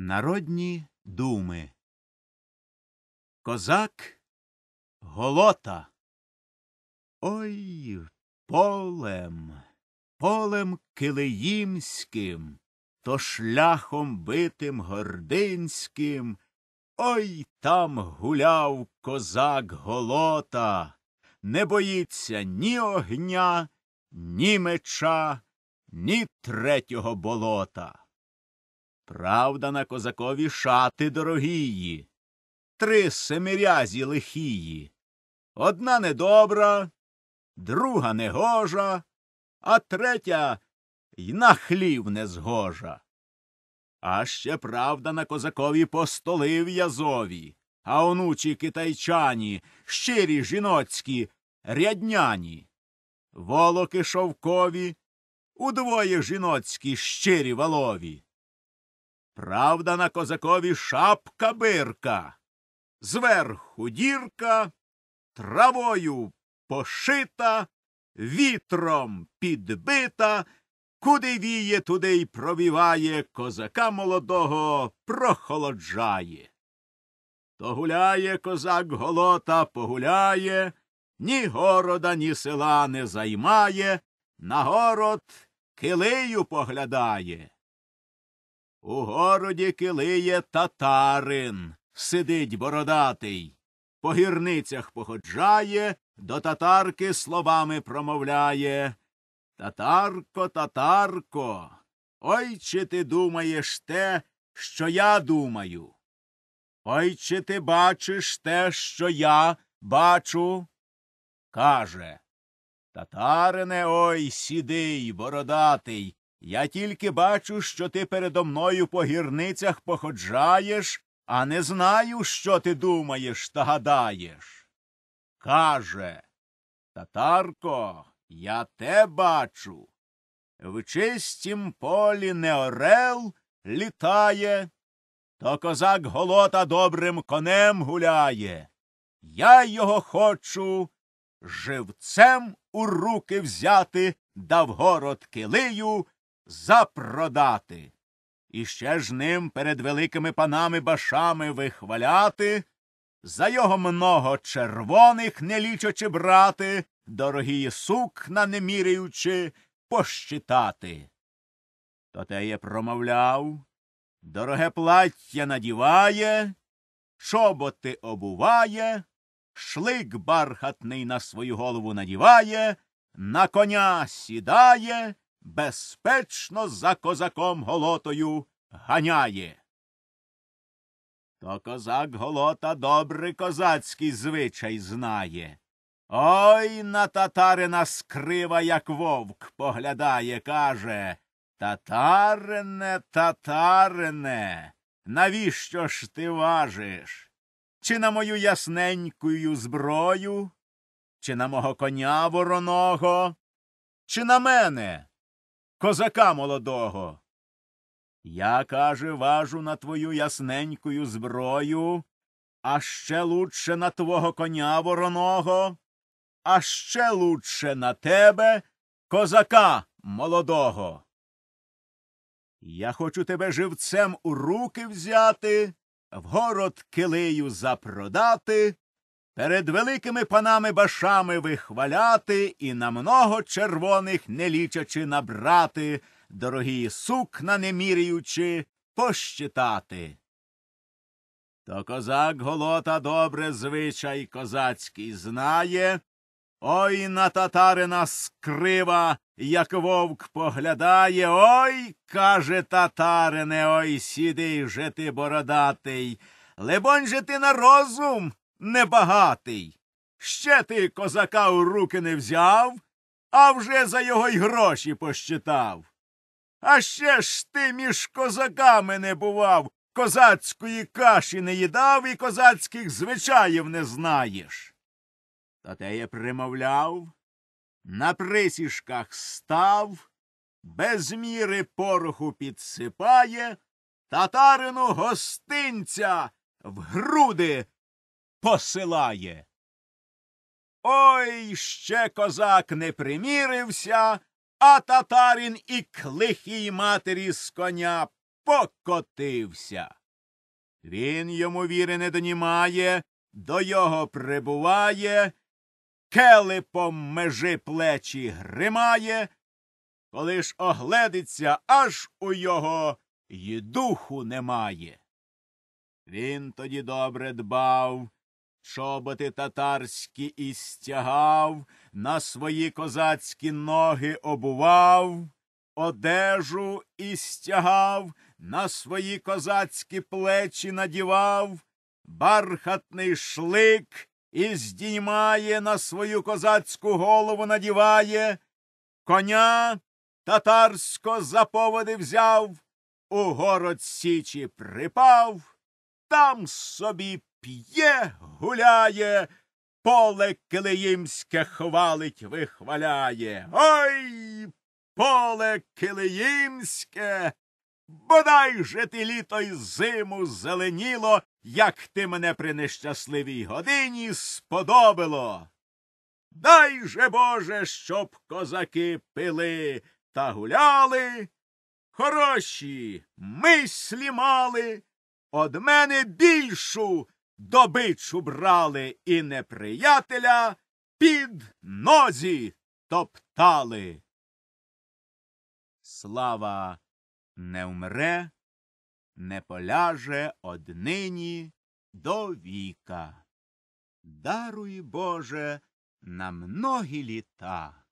Народні думи. Козак голота. Ой полем, полем килиїмським, то шляхом битим гординським. Ой там гуляв козак голота, не боїться ні огня, ні меча, ні третього болота. Правда на козакові шати дорогії, три семирязі лихії. Одна недобра, друга негожа, а третя й на хлів незгожа. А ще правда на козакові постоли в'язові, а онучі китайчані, щирі жіноцькі, рядняні, волоки шовкові, удвоє жіноцькі щирі валові. Правда, на козакові шапка бирка. Зверху дірка, травою пошита, вітром підбита, куди віє, туди й провіває, козака молодого прохолоджає. То гуляє козак голота, погуляє, ні города, ні села не займає, на город килию поглядає. У городі килиє татарин, сидить бородатий, по гірницях походжає, до татарки словами промовляє. Татарко, татарко, ой чи ти думаєш те, що я думаю? Ой чи ти бачиш те, що я бачу? Каже. Татарине ой сідий, бородатий, я тільки бачу, що ти передо мною по гірницях походжаєш, а не знаю, що ти думаєш та гадаєш. Каже Татарко, я те бачу. В чистім полі не орел літає, то козак голота добрим конем гуляє. Я його хочу живцем у руки взяти да в город килию запродати. І ще ж ним перед великими панами башами вихваляти, за його много червоних, не лічачи брати, дорогі сукна не міряючи, пощитати. То Тотеє промовляв, дороге плаття надіває, чоботи обуває, шлик бархатний на свою голову надіває, на коня сідає, безпечно за козаком голотою ганяє. То козак голота добрий козацький звичай знає. Ой на татарина скрива, як вовк, поглядає, каже Татарине, татарине, навіщо ж ти важиш? Чи на мою ясненькую зброю, чи на мого коня вороного, чи на мене козака молодого. Я, каже, важу на твою ясненькую зброю, а ще лучше на твого коня вороного, а ще лучше на тебе, козака молодого. Я хочу тебе живцем у руки взяти, в город килию запродати, Перед великими панами башами вихваляти і на много червоних, не лічачи набрати, дорогі сукна не міряючи, пощитати. То козак голота добре звичай козацький знає, Ой на татарина скрива, як вовк поглядає, Ой, каже татарине, ой сідий же ти бородатий, лебонь же ти на розум небагатий. Ще ти козака у руки не взяв, а вже за його й гроші пощитав. А ще ж ти між козаками не бував, козацької каші не їдав і козацьких звичаїв не знаєш. Та те я примовляв, на присішках став, без міри пороху підсипає, татарину гостинця в груди посилає. Ой ще козак не примірився, а татарин і клихій матері з коня покотився. Він йому віри не донімає, до його прибуває, келепом межи плечі гримає, коли ж огледиться, аж у його й духу немає. Він тоді добре дбав чоботи татарські і стягав, на свої козацькі ноги обував, одежу і стягав, на свої козацькі плечі надівав, бархатний шлик і здіймає на свою козацьку голову надіває, коня татарсько за поводи взяв, у город січі припав, там собі п'є, гуляє, поле килиїмське хвалить, вихваляє. Ой, поле килиїмське. Бодай же ти літо й зиму зеленіло, як ти мене при нещасливій годині сподобило. Дай же, Боже, щоб козаки пили та гуляли, хороші мислі мали, од мене більшу добичу брали і неприятеля під нозі топтали. Слава не вмре, не поляже однині до віка. Даруй, Боже, на многі літа.